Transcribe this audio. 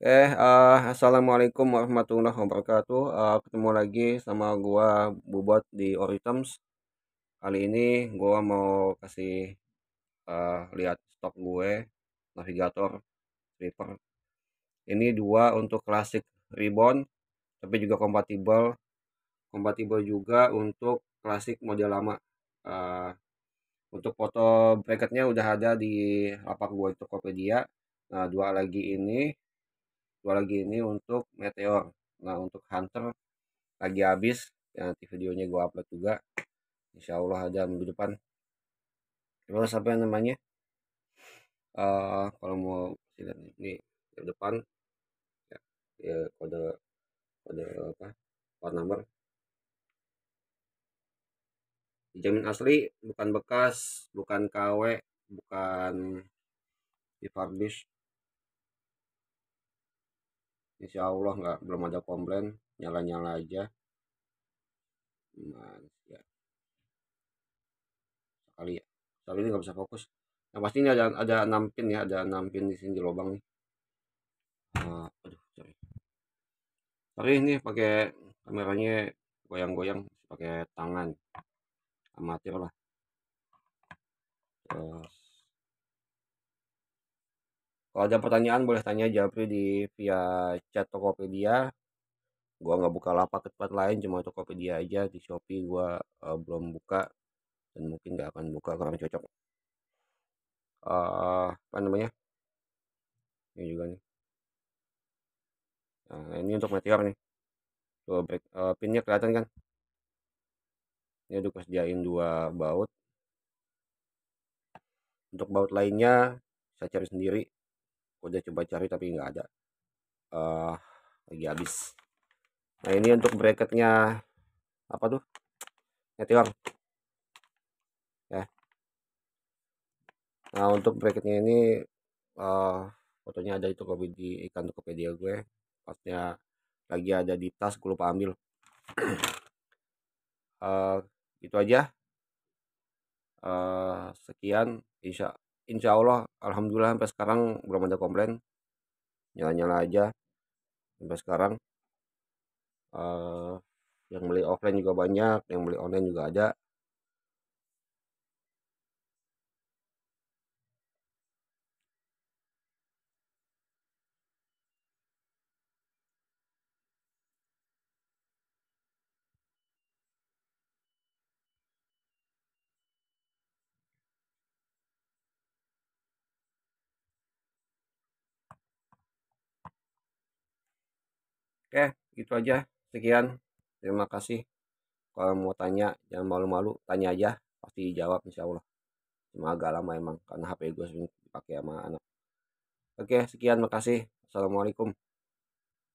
Eh, uh, assalamualaikum warahmatullahi wabarakatuh. Uh, ketemu lagi sama gua Bubot di Oritems. Kali ini gua mau kasih uh, lihat stok gue navigator river. Ini dua untuk klasik Ribbon, tapi juga kompatibel. Kompatibel juga untuk klasik model lama. Uh, untuk foto bracketnya udah ada di lapak gue Tokopedia. Nah, dua lagi ini dua lagi ini untuk meteor nah untuk hunter lagi habis ya, nanti videonya gua upload juga insya Allah ada minggu depan terus apa namanya uh, kalau mau ini yang depan ya, ya kode kode apa part number dijamin asli bukan bekas bukan KW bukan refurbished insya Allah nggak belum ada komplain nyala-nyala aja nah, ya. sekali ya sekali ini nggak bisa fokus yang pasti ini ada ada enam pin ya ada enam pin di sini di lubang nih uh, aduh sorry sorry ini pakai kameranya goyang-goyang pakai tangan amatir lah terus kalau ada pertanyaan boleh tanya Japri di via chat Tokopedia. Gua nggak buka lapak ke tempat lain, cuma Tokopedia aja di Shopee gua uh, belum buka dan mungkin nggak akan buka kurang cocok. Uh, apa namanya? Ini juga nih. Nah, ini untuk meteor nih. Tuh, break. uh, pinnya kelihatan kan? Ini udah gue sediain dua baut. Untuk baut lainnya, saya cari sendiri udah coba cari tapi nggak ada uh, lagi habis nah ini untuk bracketnya apa tuh meteor eh, ya nah untuk bracketnya ini uh, fotonya ada itu kopi di ikan Tokopedia gue pasnya lagi ada di tas gue lupa ambil uh, itu aja uh, sekian insya insya Allah alhamdulillah sampai sekarang belum ada komplain nyala-nyala aja sampai sekarang uh, yang beli offline juga banyak yang beli online juga ada Oke, itu aja. Sekian. Terima kasih. Kalau mau tanya, jangan malu-malu. Tanya aja. Pasti dijawab insya Allah. Cuma agak lama emang. Karena HP gue sering dipakai sama anak. Oke, sekian. Makasih. Assalamualaikum.